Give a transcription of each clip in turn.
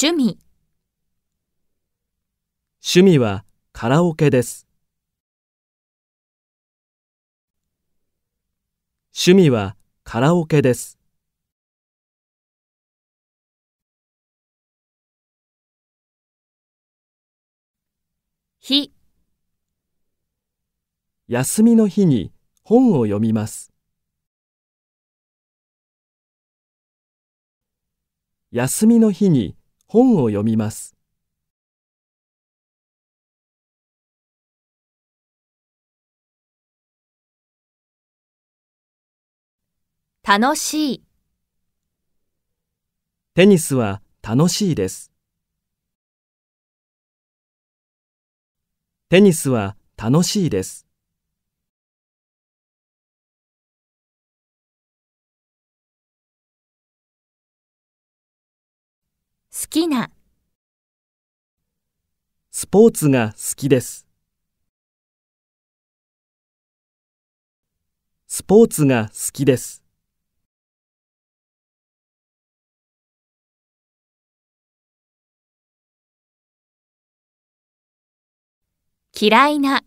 趣味趣味はカラオケです。趣味はカラオケです。日休みの日に本を読みます。休みの日に本を読みます。楽しい。テニスは楽しいです。テニスは楽しいです。好きなスポーツが好きですスポーツが好きです嫌いな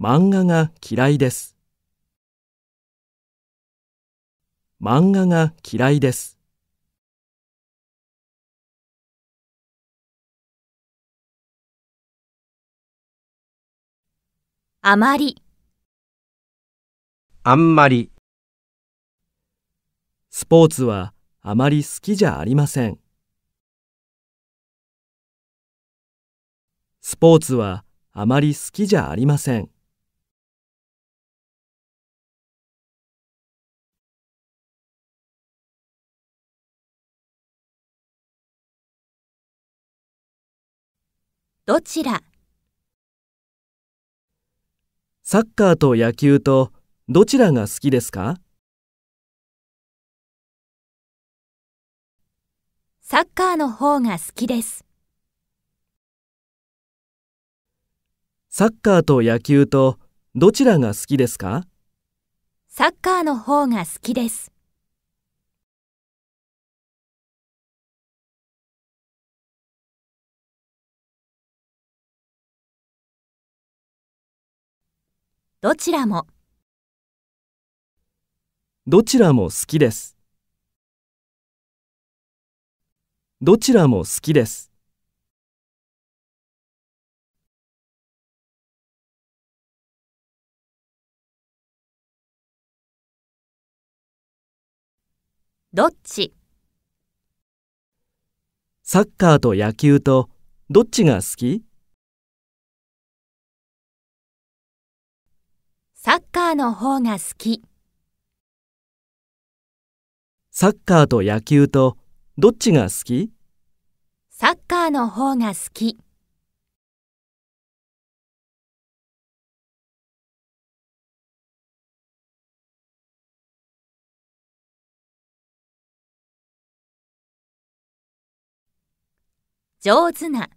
漫画が嫌いです漫画が嫌いですあまり、あんまり、スポーツはあまり好きじゃありません。スポーツはあまり好きじゃありません。どちらサッカーと野球とどちらが好きですかサッカーの方が好きです。サッカーと野球とどちらが好きですかサッカーの方が好きです。どちらもどちらも好きですどちらも好きですどっちサッカーと野球とどっちが好きサッカーの方が好き。サッカーと野球とどっちが好きサッカーの方が好き。上手な。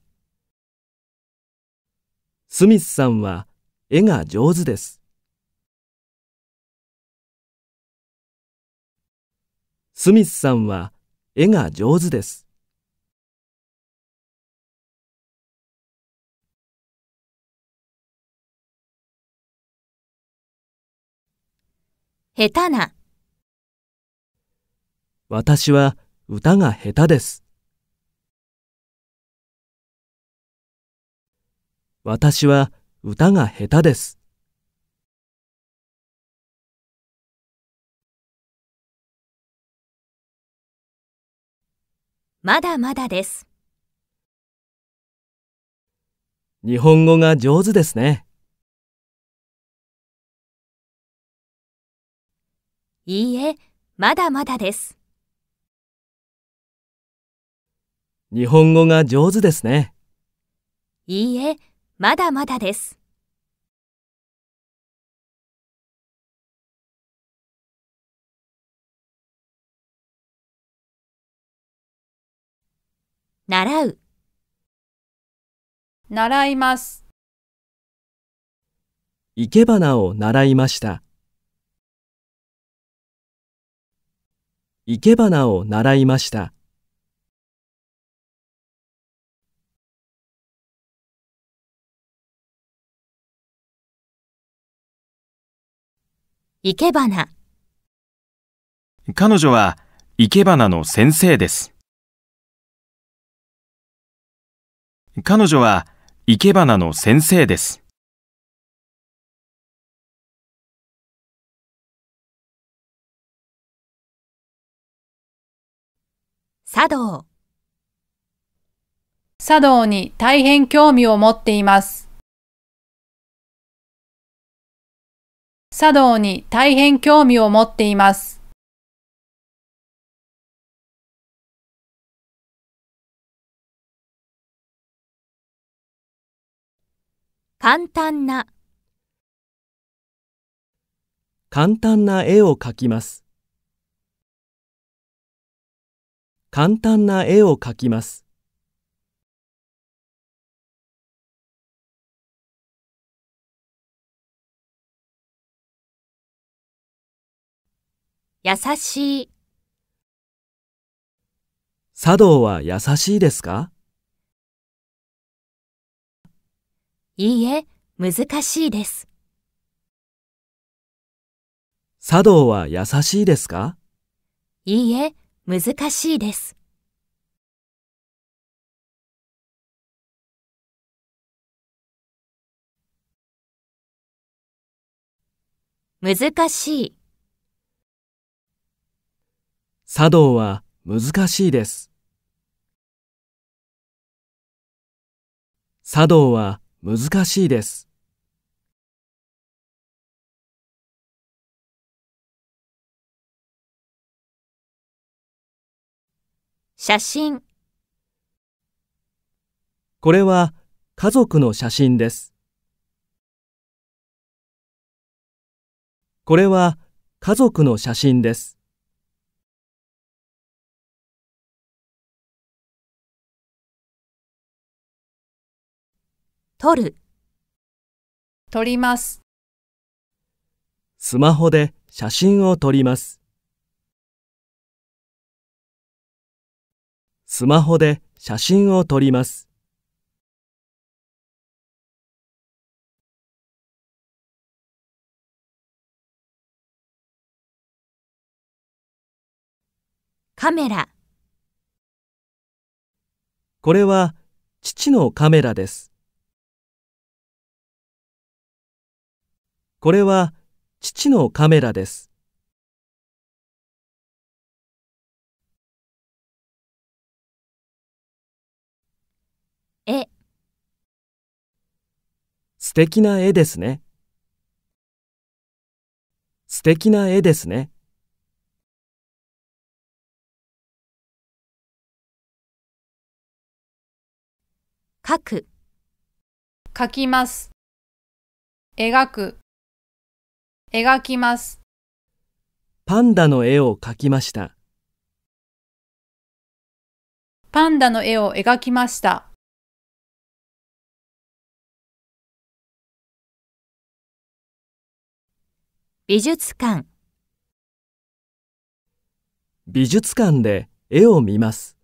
スミスさんは絵が上手です。スミスさんは絵が上手です。下手な私は歌が下手です。私は歌が下手です。まだまだです。日本語が上手ですね。いいえ、まだまだです。日本語が上手ですね。いいえ、まだまだです。習う習います生け花を習いました生け花を習いました生け花彼女は生け花の先生です彼女は生け花の先生です。茶道茶道に大変興味を持っています。茶道に大変興味を持っています。簡単な簡単な絵を描きます簡単な絵を描きます優しい茶道は優しいですかいいえ、難しいです。茶道は優しいですかいいえ、難しいです。難しい。茶道は難しいです。茶道は難しいです。写真これは家族の写真です。これは家族の写真です。取る。取ります。スマホで写真を撮ります。スマホで写真を撮ります。カメラこれは父のカメラです。これは父のカメラです。絵素敵な絵ですね。素敵な絵ですね。書く。書きます。描く。描きます。パンダの絵を描きました。パンダの絵を描きました。美術館美術館で絵を見ます。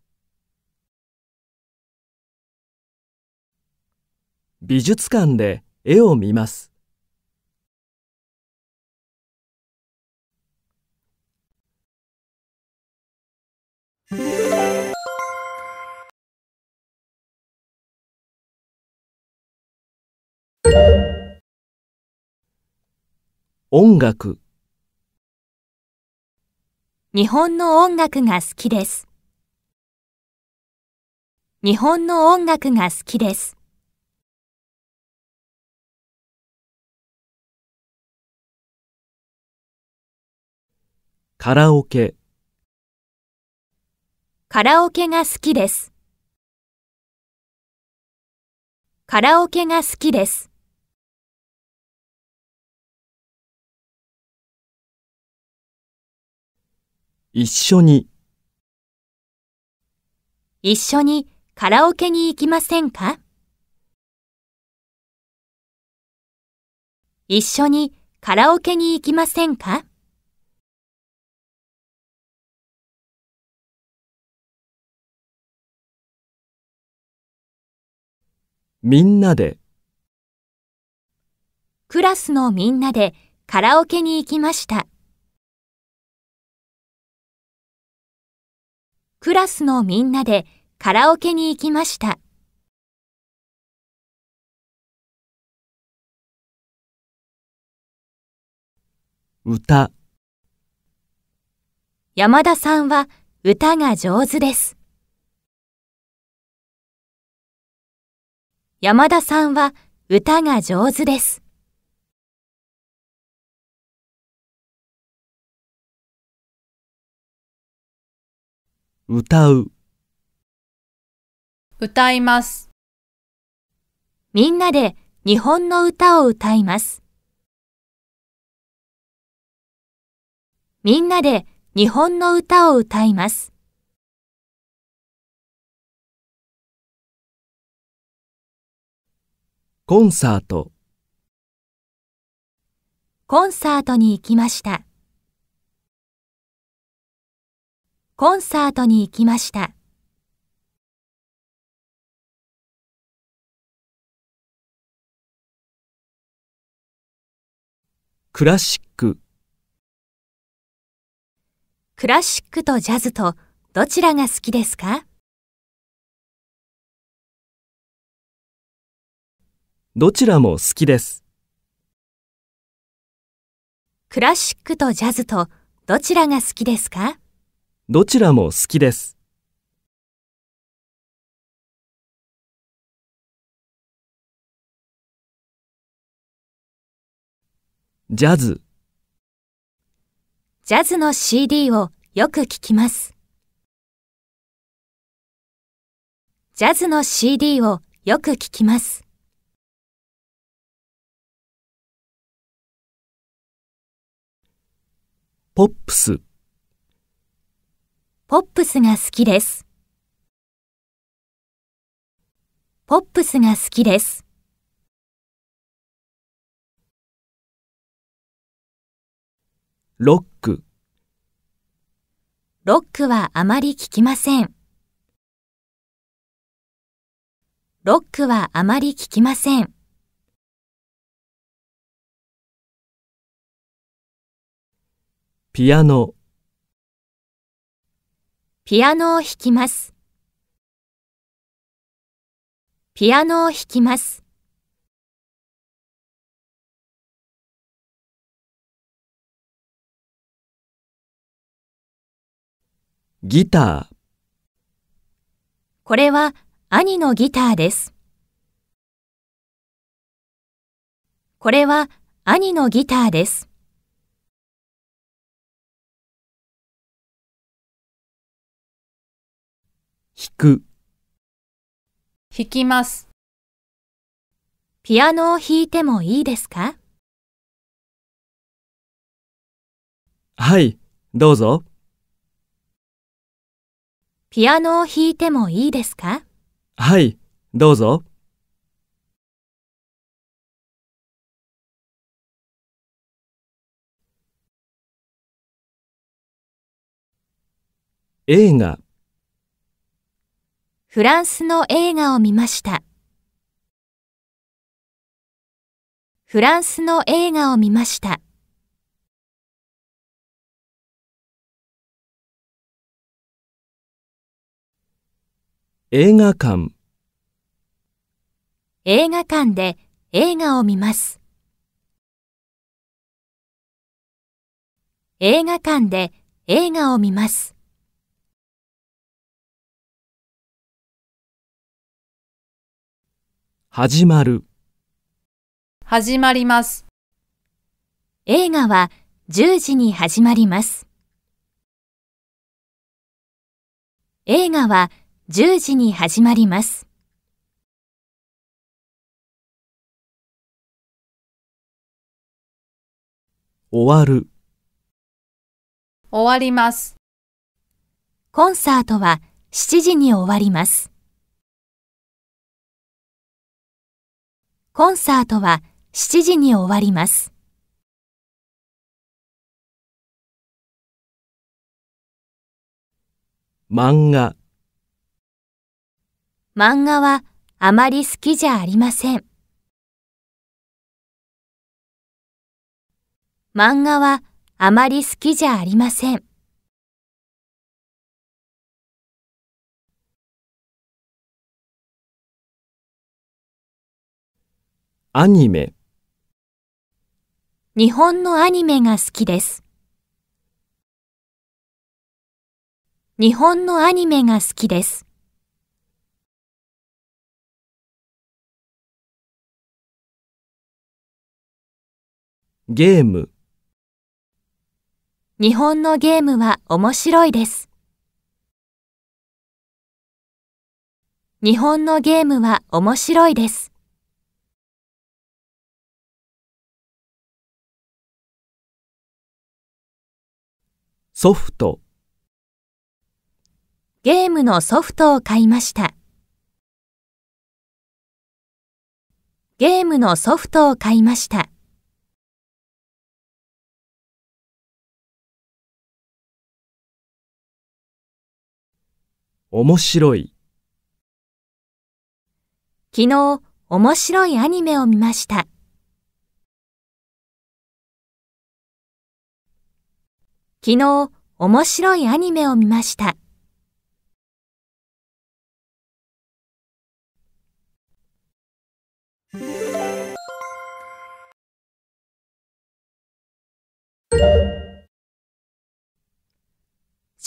美術館で絵を見ます。音楽日本の音楽が好きです。日本の音楽が好きです。カラオケカラオケが好きです。カラオケが好きです。一緒に一緒にカラオケに行きませんか一緒にカラオケに行きませんかみんなで。クラスのみんなでカラオケに行きました。クラスのみんなでカラオケに行きました。歌山田さんは歌が上手です。山田さんは歌が上手です。歌う歌いますみんなで日本の歌を歌いますみんなで日本の歌を歌いますコンサートコンサートに行きましたコンサートに行きましたクラシッククラシックとジャズとどちらが好きですかどちらも好きです。クラシックとジャズとどちらが好きですかどちらも好きです。ジャズジャズの CD をよく聞きます。ジャズの CD をよく聞きます。ポップスポップスが好きですポップスが好きですロックロックはあまり聞きませんロックはあまり聞きません。ピアノピアノを弾きますピアノを弾きますギターこれは兄のギターですこれは兄のギターです弾く弾きますピアノを弾いてもいいですかはいどうぞピアノを弾いてもいいですかはいどうぞ映画フランスの映画を見ました。フランスの映画を見ました。映画館映画館で映画を見ます。映画館で映画を見ます。始まる始まります映画は10時に始まります映画は10時に始まります終わる終わりますコンサートは7時に終わりますコンサートは7時に終わります。漫画漫画はあまり好きじゃありません。漫画はあまり好きじゃありません。アニメ日本のアニメが好きです。日本のアニメが好きです。ゲーム日本のゲームは面白いです。日本のゲームは面白いです。ソフトゲームのソフトを買いました。ゲームのソフトを買いました。面白い昨日、面白いアニメを見ました。昨日、面白いアニメを見ました。ジ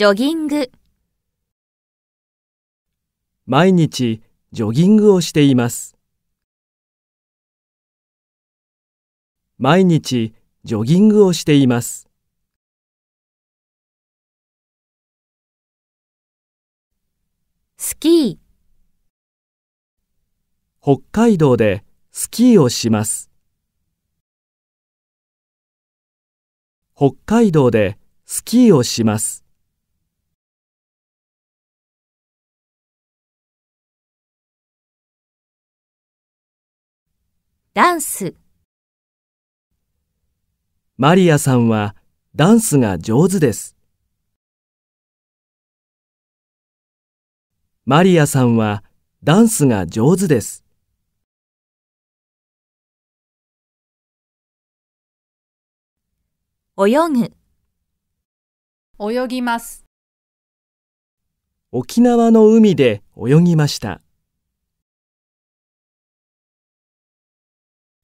ョギング毎日ジョギングをしています毎日ジョギングをしていますスキー北海道でスキーをします北海道でスキーをしますダンスマリアさんはダンスが上手ですマリアさんはダンスが上手です。泳ぐ泳ぎます沖縄の海で泳ぎました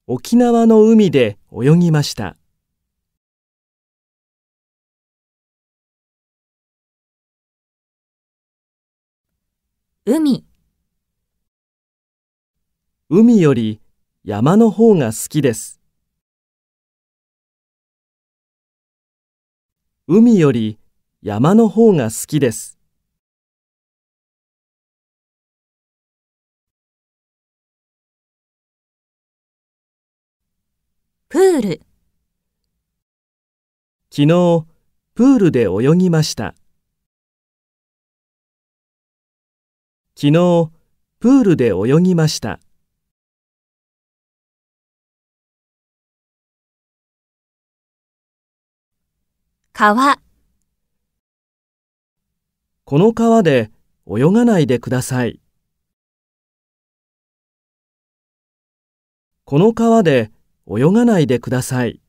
沖縄の海で泳ぎました海海より山の方が好きです。海より山の方が好きです。プール昨日プールで泳ぎました。昨日、プールで泳ぎました。川この川で泳がないでください。この川で泳がないでください。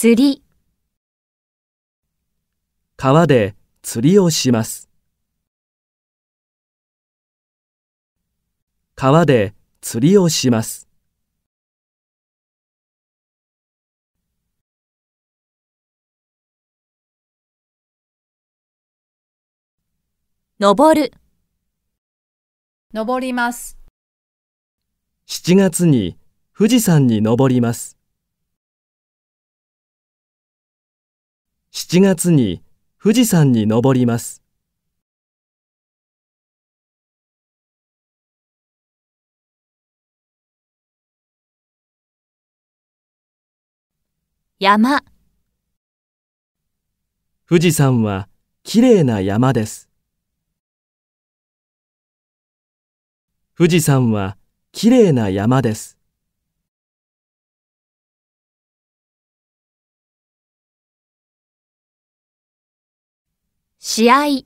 釣り川で釣りをします川で釣りをします登る登ります7月に富士山に登ります7月に富士山に登ります。山富士山はきれいな山です。富士山はきれいな山です。試合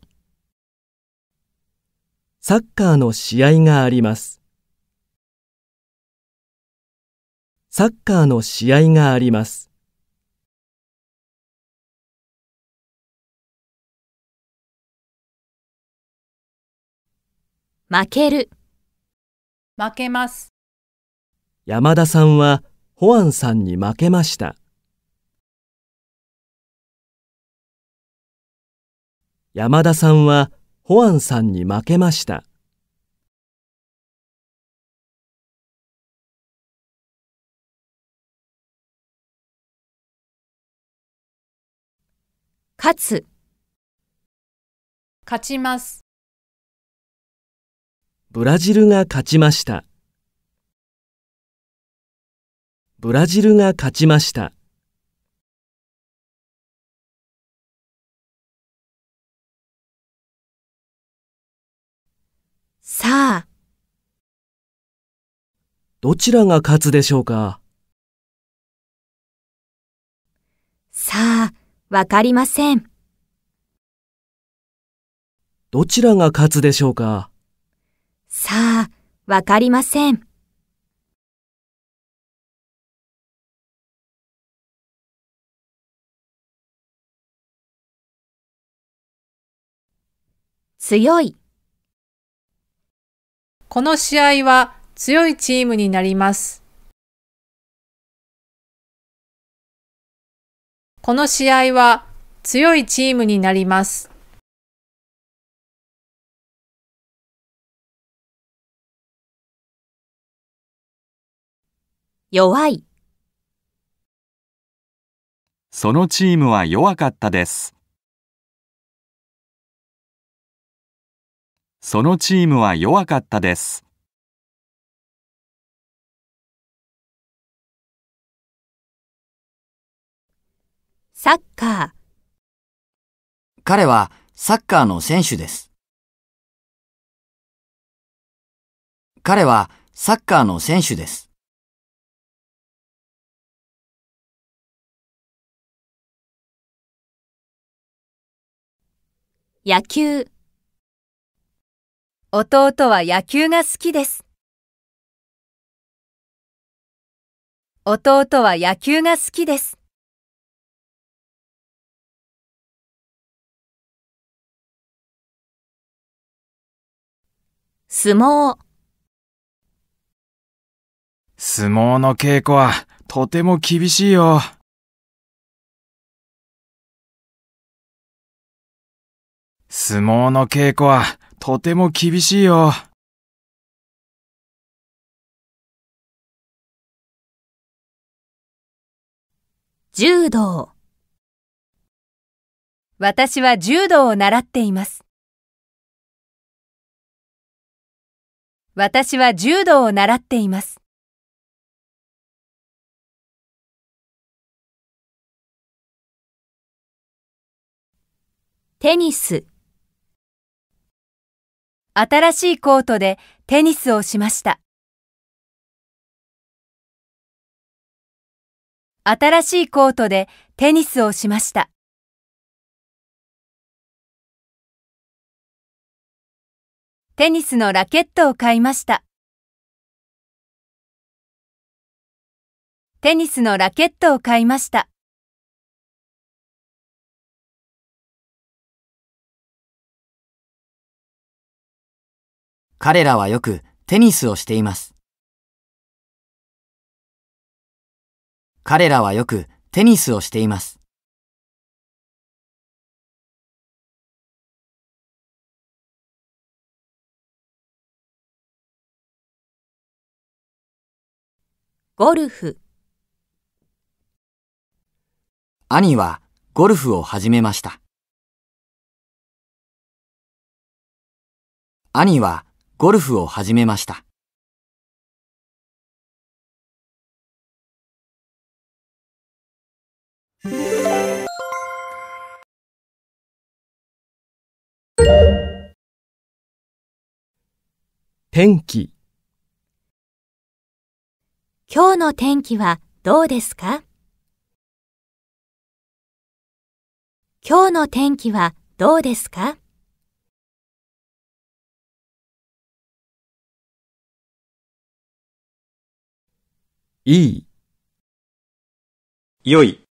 サッカーの試合がありますサッカーの試合があります負ける負けます山田さんはホアンさんに負けました山田さんはホアンさんに負けました。勝つ勝ちますブラジルが勝ちましたブラジルが勝ちましたさあ。どちらが勝つでしょうかさあ、わかりません。どちらが勝つでしょうかさあ、わかりません。強い。この試合は強いチームになります。この試合は強いチームになります。弱い。そのチームは弱かったです。そのチームは弱かったです。サッカー彼はサッカーの選手です。彼はサッカーの選手です。野球弟は野球が好きです。弟は野球が好きです。相撲相撲の稽古はとても厳しいよ。相撲の稽古はとても厳しいよ。柔道私は柔道を習っています。私は柔道を習っています。テニス新しいコートでテニスをしました。新しいコートでテニスをしました。テニスのラケットを買いました。テニスのラケットを買いました。彼らはよくテニスをしています。彼らはよくテニスをしています。ゴルフ兄はゴルフを始めました。兄はゴルフを始めました。天気今日の天気はどうですか今日の天気はどうですかいい、良い、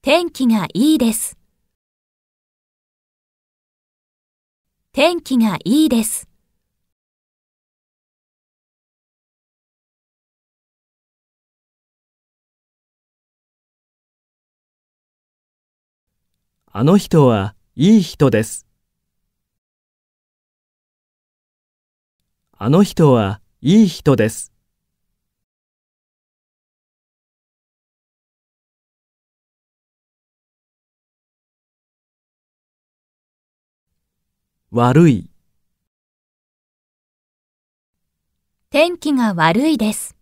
天気がいいです。天気がいいです。あの人はいい人です。あの人はいい人です。悪い天気が悪いです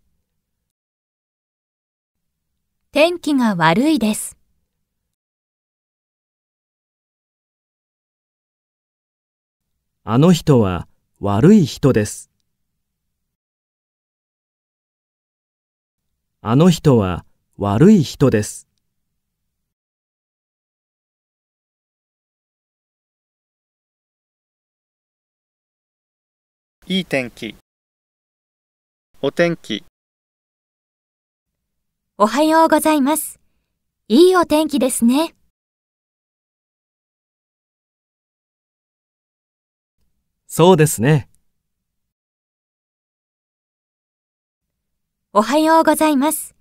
天気が悪いですあの人は悪い人ですあの人は悪い人ですいい天気お天気おはようございますいいお天気ですねそうですねおはようございます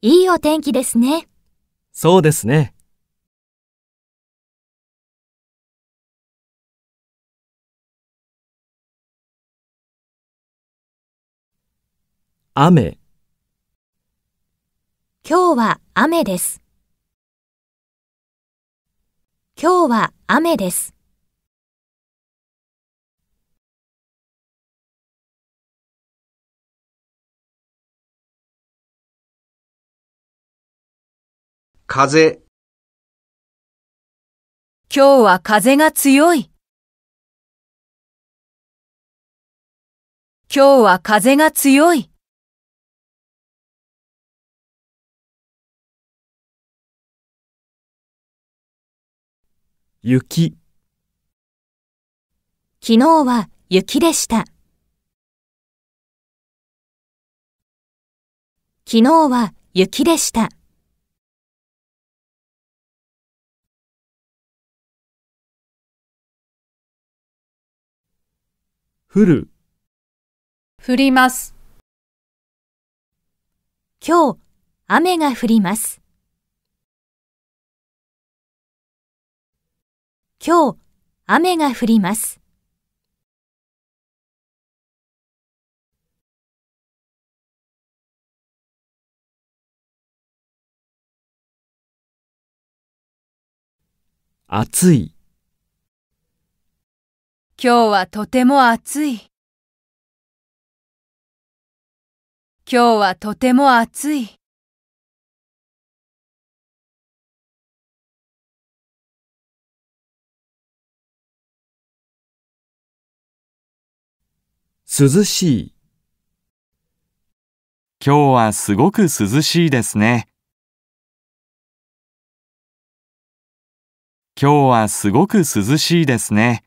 いいお天気ですねそうですね。雨今日は雨です。今日は雨です。風今日は風が強い。今日は風が強い。雪昨日は雪でした。昨日は雪でした。降る降ります。今日、雨が降ります。今日、雨が降ります。暑い。今日はとても暑い。今日はとても暑い。涼しい。今日はすごく涼しいですね。今日はすごく涼しいですね。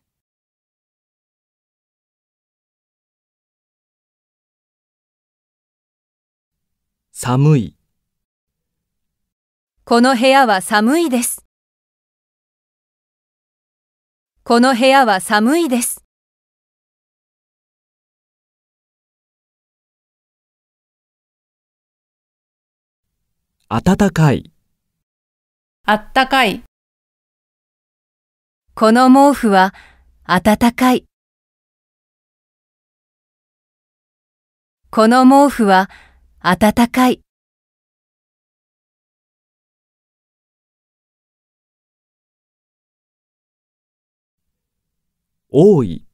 寒い。この部屋は寒いです。この部屋は寒いです。暖かい。あったかい。この毛布は暖かい。この毛布は暖かい。多い。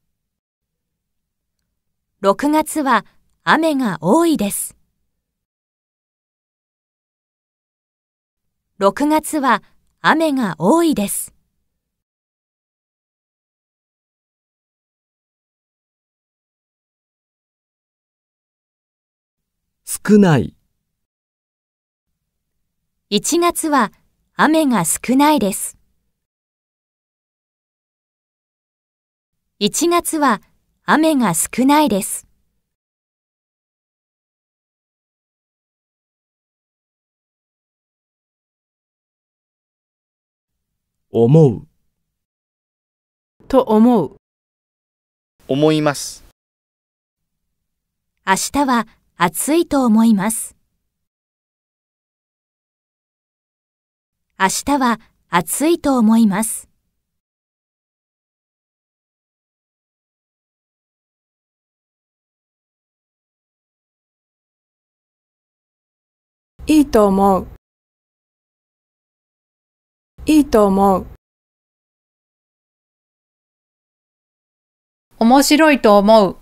6月は雨が多いです。6月は雨が多いです。少ない。1月は雨が少ないです。1月は雨が少ないです。思うと思う思います明日は暑いと思います明日は暑いと思いますいいと思ういいと思う。面白いと思う。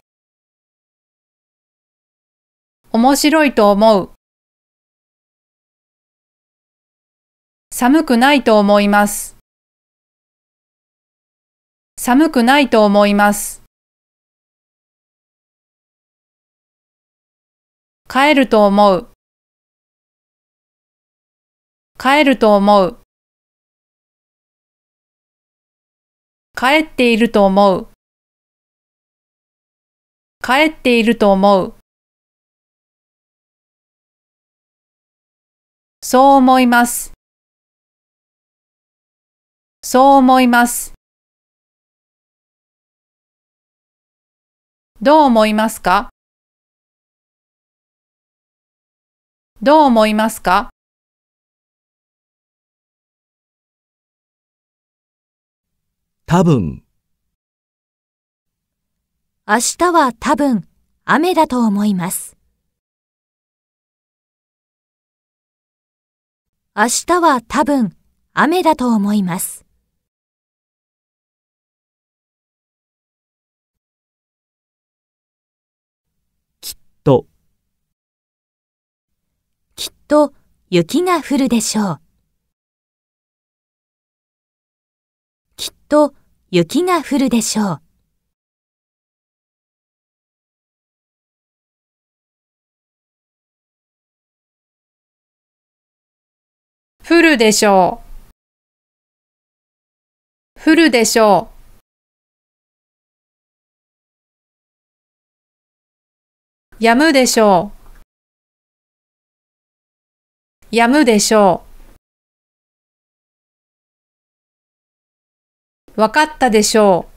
面白いと思う。寒くないと思います。寒くないと思います。帰ると思う。帰ると思う。帰っていると思う。帰っていると思う。そう思います。そう思います。どう思いますかどう思いますか多分明日は多分雨だと思います明日は多分雨だと思いますきっときっと雪が降るでしょうきっと雪が降るでしょう。降るでしょう。降るでしょう。止むでしょう。止むでしょう。わかったでしょ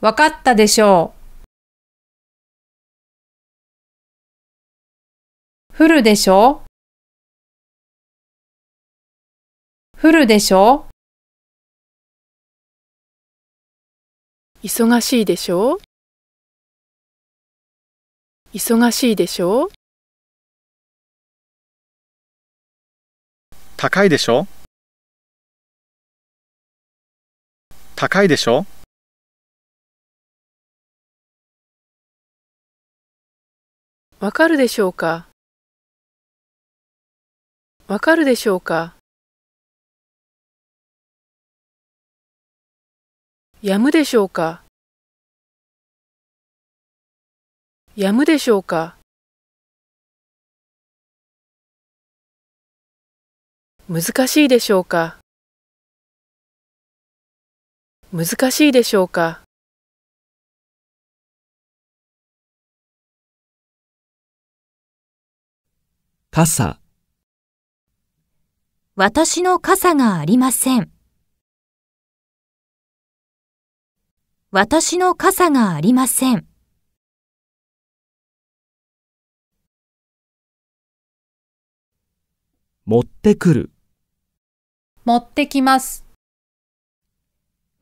う。わかったでしょう。降るでしょう。降るでしょう。忙しいでしょう。忙しいでしょう。高いでしょう。高いでしょわかるでしょうかわかるでしょうかやむでしょうかやむでしょうか難しいでしょうか難しいでしょうか傘私の傘がありません私の傘がありません持ってくる持ってきます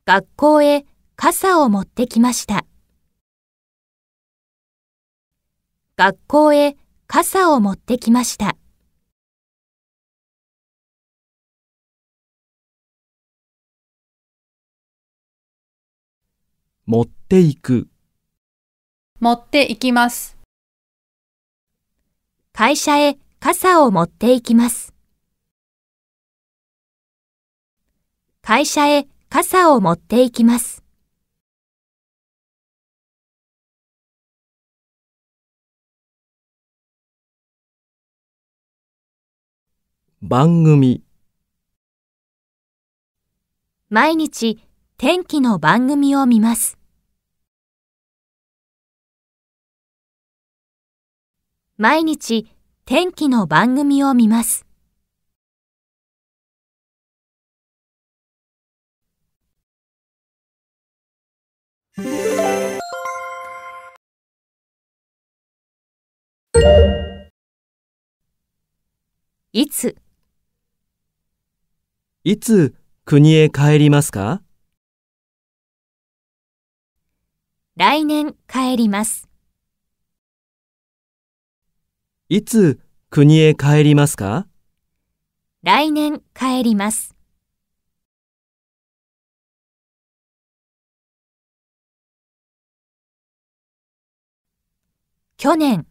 学校へ傘を持ってきました。学校へ傘を持ってきました。持っていく。持っていきます。会社へ傘を持っていきます。会社へ傘を持っていきます。番組毎日天気の番組を見ます。毎日天気の番組を見ます。いついつ国へ帰りますか来年帰ります。いつ国へ帰りますか来年帰ります。去年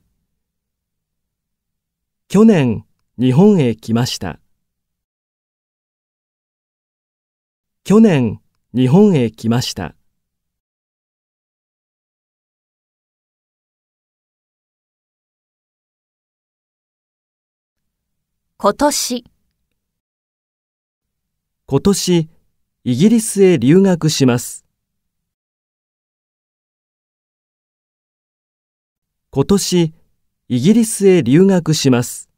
去年日本へ来ました去年日本へ来ました今年今年イギリスへ留学します今年イギリスへ留学します。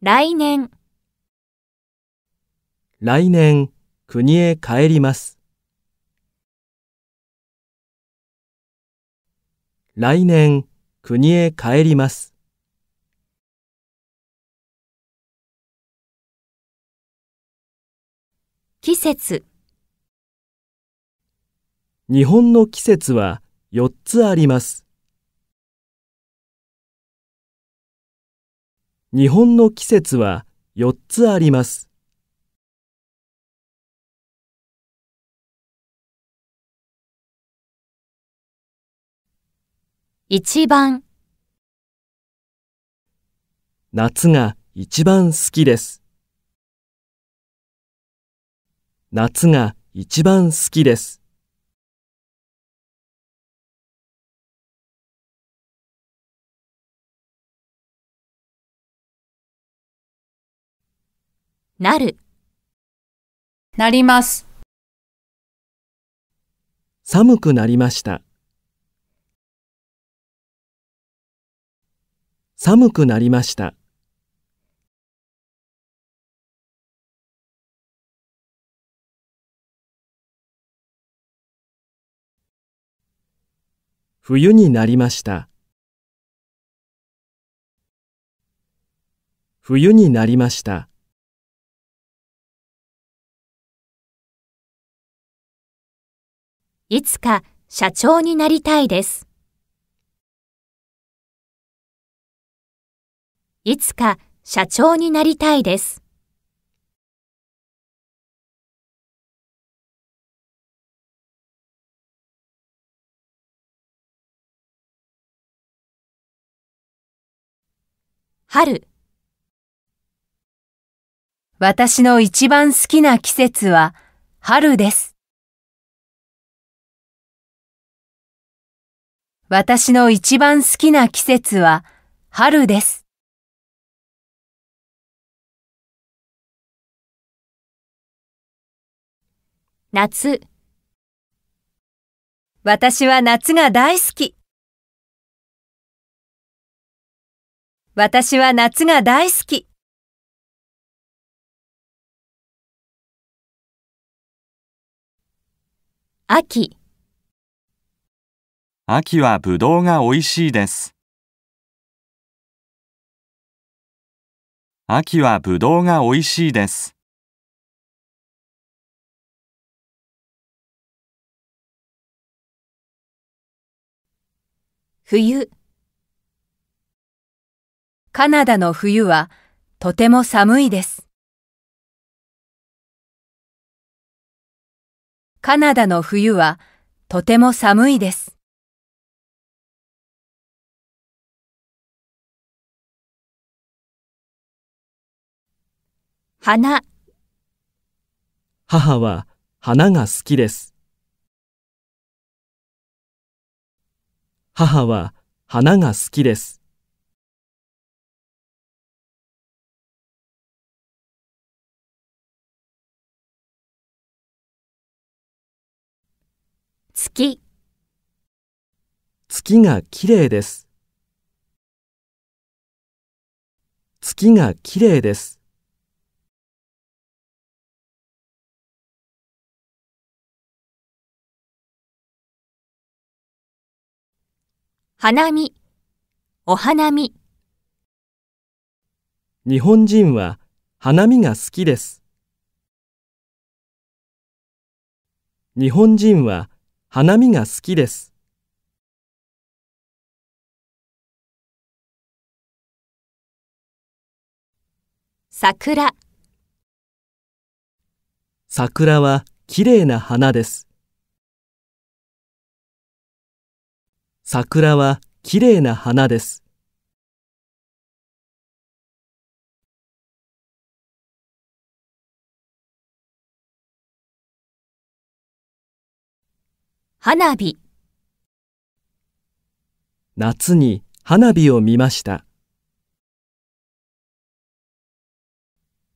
来年来年国へ帰ります。来年国へ帰ります。季節日本の季節は4つあります。日本の季節は4つあります。一番夏が一番好きです。夏が一番好きです。なる。なります。寒くなりました。寒くなりました。冬になりました。冬になりました。いつか社長になりたいです。いつか社長になりたいです。春私の一番好きな季節は春です。私の一番好きな季節は春です。夏私は夏が大好き。私は夏が大好き。秋秋はぶどうが美味しいです。秋はぶどうが美味しいです。冬カナダの冬はとても寒いです。カナダの冬はとても寒いです。花母は花が好きです。母は花が好きです。月月がきれいです。月がきれいです。花見、お花見。日本人は花見が好きです。日本人は花見が好きです。桜桜は綺麗な花です。桜はきれいな花です。花火夏に花火を見ました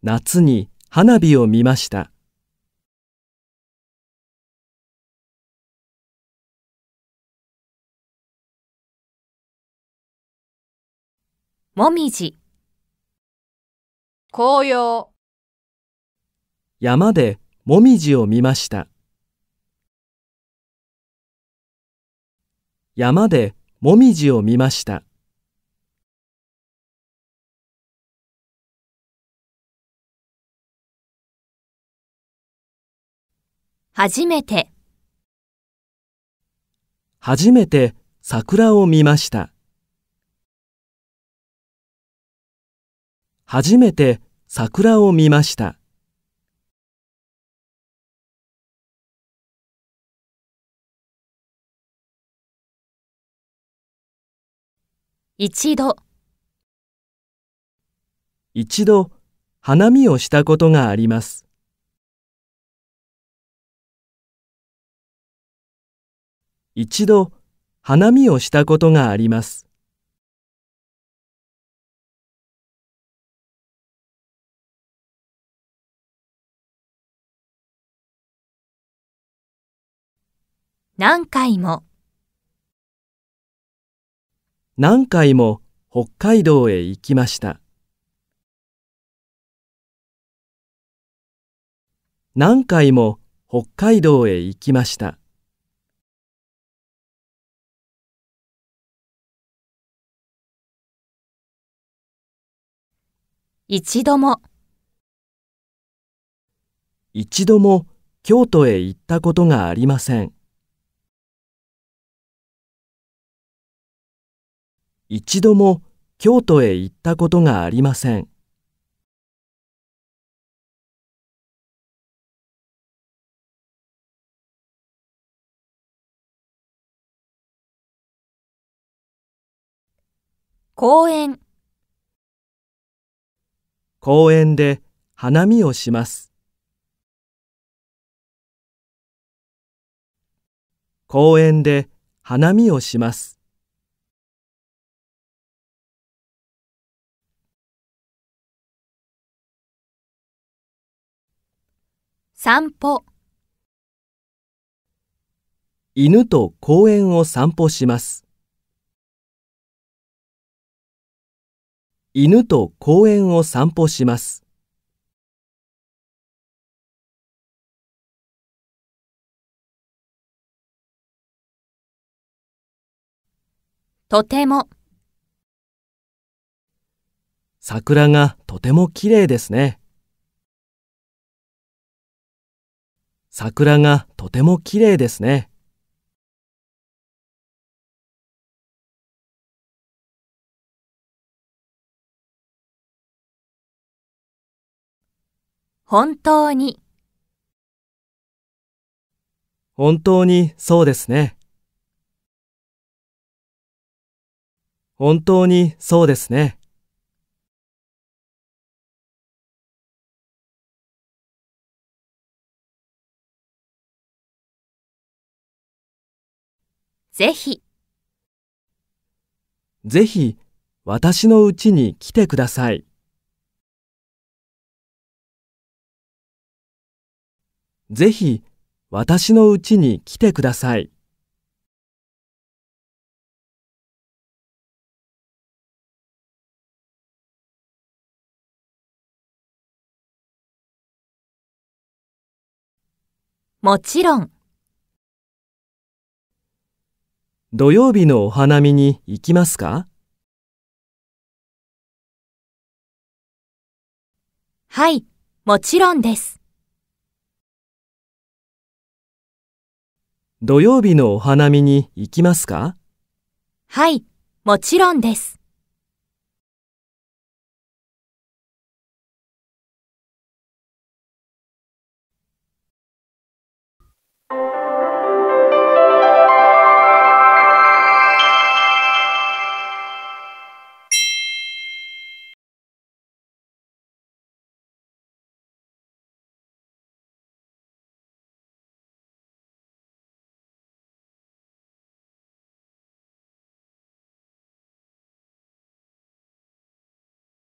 夏に花火を見ましたもみじ紅葉山でもみじを見ました山でもみじを見ました初めて初めて桜を見ました初めて桜を見ました。一度一度花見をしたことがあります。一度花見をしたことがあります。何回も何回も北海道へ行きました何回も北海道へ行きました一度も一度も京都へ行ったことがありません。一度も京都へ行ったことがありません。公園公園で花見をします。公園で花見をします。散歩犬と公園を散歩します犬と公園を散歩しますとても桜がとてもきれいですね。桜がとてもきれいですね。本当に本当にそうですね。本当にそうですね。ぜひ。ぜひ、私のうちに来てください。ぜひ、私のうちに来てください。もちろん。土曜日のお花見に行きますかはい、もちろんです。土曜日のお花見に行きますかはい、もちろんです。